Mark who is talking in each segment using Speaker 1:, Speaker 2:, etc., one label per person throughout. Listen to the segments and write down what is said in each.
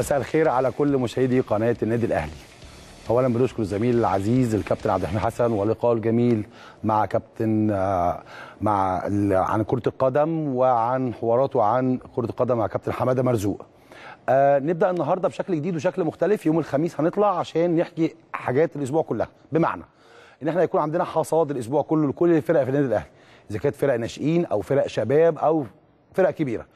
Speaker 1: مساء الخير على كل مشاهدي قناه النادي الاهلي اولا بنشكر الزميل العزيز الكابتن عبد الحميد حسن ولقاء الجميل مع كابتن آه، مع عن كره القدم وعن حواراته عن كره القدم مع كابتن حماده مرزوق آه، نبدا النهارده بشكل جديد وشكل مختلف يوم الخميس هنطلع عشان نحكي حاجات الاسبوع كلها بمعنى ان احنا يكون عندنا حصاد الاسبوع كله لكل الفرق في النادي الاهلي اذا كانت فرق ناشئين او فرق شباب او فرق كبيره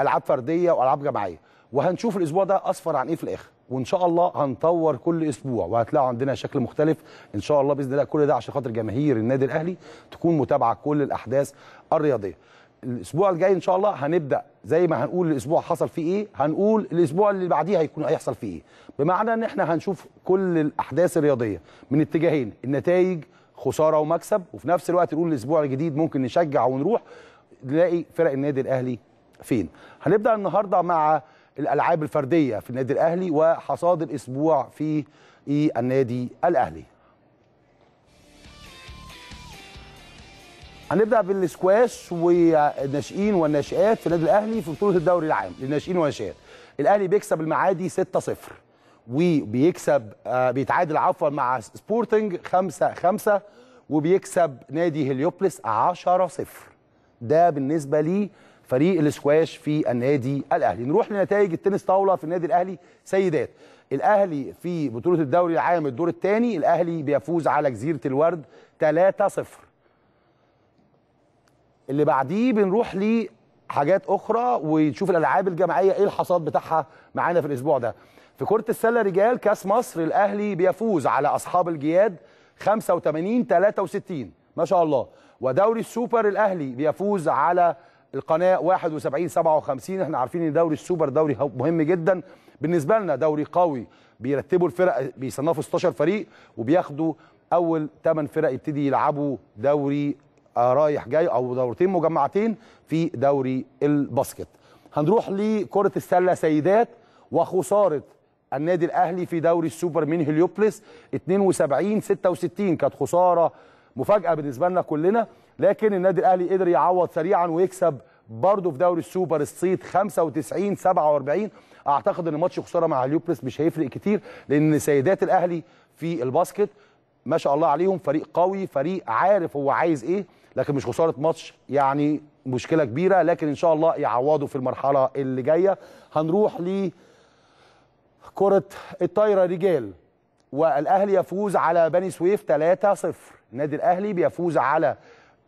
Speaker 1: العاب فرديه والعاب جماعيه وهنشوف الاسبوع ده اصفر عن ايه في الاخر وان شاء الله هنطور كل اسبوع وهتلاقوا عندنا شكل مختلف ان شاء الله باذن الله كل ده عشان خاطر جماهير النادي الاهلي تكون متابعه كل الاحداث الرياضيه الاسبوع الجاي ان شاء الله هنبدا زي ما هنقول الاسبوع حصل فيه ايه هنقول الاسبوع اللي بعديه هيكون هيحصل فيه ايه بمعنى ان احنا هنشوف كل الاحداث الرياضيه من اتجاهين النتائج خساره ومكسب وفي نفس الوقت نقول الاسبوع الجديد ممكن نشجع ونروح نلاقي فرق النادي الاهلي فين هنبدا النهارده مع الالعاب الفرديه في النادي الاهلي وحصاد الاسبوع في النادي الاهلي هنبدا بالسكواش والناشئين والناشئات في النادي الاهلي في بطوله الدوري العام للناشئين والناشئات الاهلي بيكسب المعادي 6-0 وبيكسب آه، بيتعادل عفوا مع سبورتنج 5 5 وبيكسب نادي هليوبلس 10 0 ده بالنسبه ليه فريق الاسكواش في النادي الاهلي نروح لنتائج التنس طاوله في النادي الاهلي سيدات الاهلي في بطوله الدوري العام الدور الثاني الاهلي بيفوز على جزيره الورد 3-0 اللي بعديه بنروح لحاجات اخرى ونشوف الالعاب الجماعيه ايه الحصاد بتاعها معانا في الاسبوع ده في كره السله رجال كاس مصر الاهلي بيفوز على اصحاب الجياد 85 63 ما شاء الله ودوري السوبر الاهلي بيفوز على القناه 71 57 احنا عارفين ان دوري السوبر دوري مهم جدا بالنسبه لنا دوري قوي بيرتبوا الفرق بيصنفوا 16 فريق وبياخدوا اول 8 فرق يبتدي يلعبوا دوري آه، رايح جاي او دورتين مجمعتين في دوري الباسكت هنروح لكره السله سيدات وخساره النادي الاهلي في دوري السوبر من هليوبلس 72 66 كانت خساره مفاجاه بالنسبه لنا كلنا لكن النادي الاهلي قدر يعوض سريعا ويكسب برضه في دوري السوبر الصيت 95 47 اعتقد ان ماتش خساره مع اليوبلس مش هيفرق كتير لان سيدات الاهلي في الباسكت ما شاء الله عليهم فريق قوي فريق عارف هو عايز ايه لكن مش خساره ماتش يعني مشكله كبيره لكن ان شاء الله يعوضوا في المرحله اللي جايه هنروح ل كره الطايره رجال والاهلي يفوز على بني سويف 3-0 النادي الاهلي بيفوز على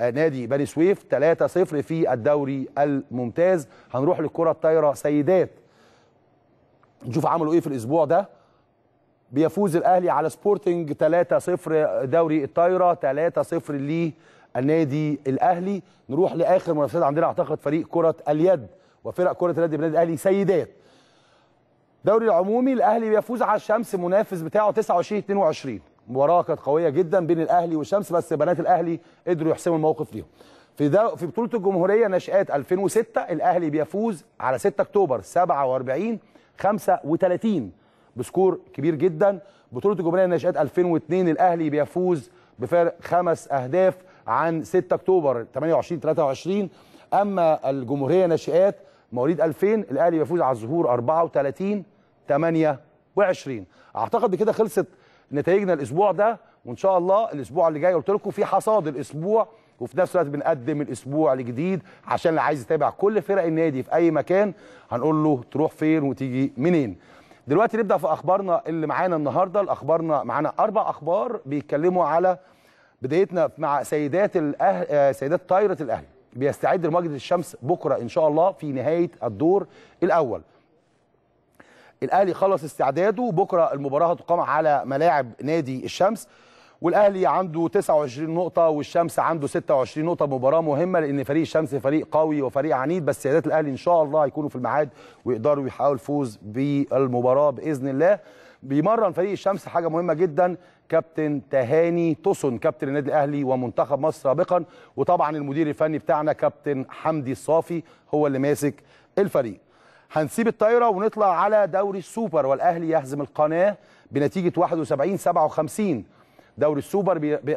Speaker 1: آه، نادي بني سويف 3-0 في الدوري الممتاز هنروح للكره الطايره سيدات نشوف عملوا ايه في الاسبوع ده بيفوز الاهلي على سبورتنج 3-0 دوري الطايره 3-0 للنادي الاهلي نروح لاخر منافسات عندنا اعتقد فريق كره اليد وفرق كره اليد بالنادي الاهلي سيدات الدوري العمومي الاهلي بيفوز على الشمس منافس بتاعه 29 22 مباراه كانت قويه جدا بين الاهلي والشمس بس بنات الاهلي قدروا يحسموا الموقف ليهم في دو... في بطوله الجمهوريه ناشئات 2006 الاهلي بيفوز على 6 اكتوبر 47 35 بسكور كبير جدا بطوله الجمهوريه ناشئات 2002 الاهلي بيفوز بفارق خمس اهداف عن 6 اكتوبر 28 23 اما الجمهوريه ناشئات مواليد 2000 الاهلي بيفوز على الظهور 34 28 اعتقد بكده خلصت نتائجنا الاسبوع ده وان شاء الله الاسبوع اللي جاي قلت لكم في حصاد الاسبوع وفي نفس الوقت بنقدم الاسبوع الجديد عشان اللي عايز يتابع كل فرق النادي في اي مكان هنقول له تروح فين وتيجي منين دلوقتي نبدا في اخبارنا اللي معانا النهارده الاخبارنا معانا اربع اخبار بيتكلموا على بدايتنا مع سيدات الأه... آه، سيدات طايره الاهلي بيستعد لمواجهه الشمس بكره ان شاء الله في نهايه الدور الاول الاهلي خلص استعداده بكره المباراه هتقام على ملاعب نادي الشمس والاهلي عنده 29 نقطه والشمس عنده 26 نقطه مباراه مهمه لان فريق الشمس فريق قوي وفريق عنيد بس سيادات الاهلي ان شاء الله هيكونوا في الميعاد ويقدروا يحاولوا الفوز بالمباراه باذن الله بيمرن فريق الشمس حاجه مهمه جدا كابتن تهاني توسن كابتن النادي الاهلي ومنتخب مصر سابقا وطبعا المدير الفني بتاعنا كابتن حمدي الصافي هو اللي ماسك الفريق هنسيب الطايره ونطلع على دوري السوبر والاهلي يهزم القناه بنتيجه 71 57 دوري السوبر بي... بي...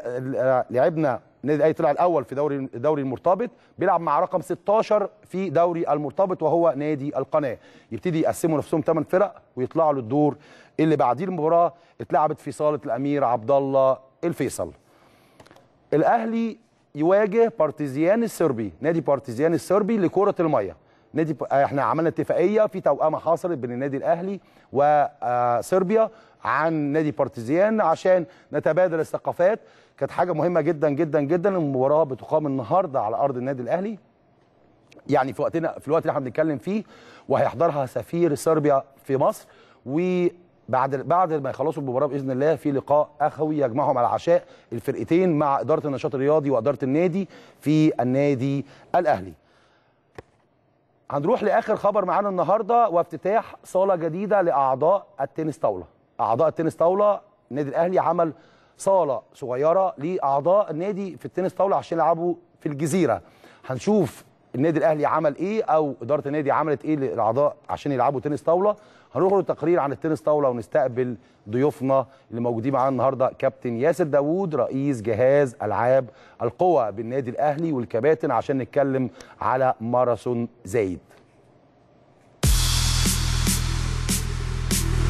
Speaker 1: لعبنا النادي الاهلي طلع الاول في دوري الدوري المرتبط بيلعب مع رقم 16 في دوري المرتبط وهو نادي القناه يبتدي يقسموا نفسهم ثمان فرق ويطلعوا للدور اللي بعديه المباراه اتلعبت في صاله الامير عبد الله الفيصل الاهلي يواجه بارتيزيان الصربي نادي بارتيزيان الصربي لكره الميه نادي احنا عملنا اتفاقيه في توأمه حصلت بين النادي الاهلي وصربيا آه، عن نادي بارتيزيان عشان نتبادل الثقافات كانت حاجه مهمه جدا جدا جدا المباراه بتقام النهارده على ارض النادي الاهلي يعني في وقتنا في الوقت اللي احنا بنتكلم فيه وهيحضرها سفير صربيا في مصر وبعد بعد ما يخلصوا المباراه باذن الله في لقاء اخوي يجمعهم على عشاء الفرقتين مع اداره النشاط الرياضي واداره النادي في النادي الاهلي. هنروح لاخر خبر معانا النهارده وافتتاح صاله جديده لاعضاء التنس طاوله. اعضاء التنس طاوله النادي الاهلي عمل صاله صغيره لاعضاء النادي في التنس طاوله عشان يلعبوا في الجزيره هنشوف النادي الاهلي عمل ايه او اداره النادي عملت ايه للاعضاء عشان يلعبوا تنس طاوله هنروح للتقرير عن التنس طاوله ونستقبل ضيوفنا اللي موجودين معانا النهارده كابتن ياسر داوود رئيس جهاز العاب القوى بالنادي الاهلي والكباتن عشان نتكلم على ماراثون زايد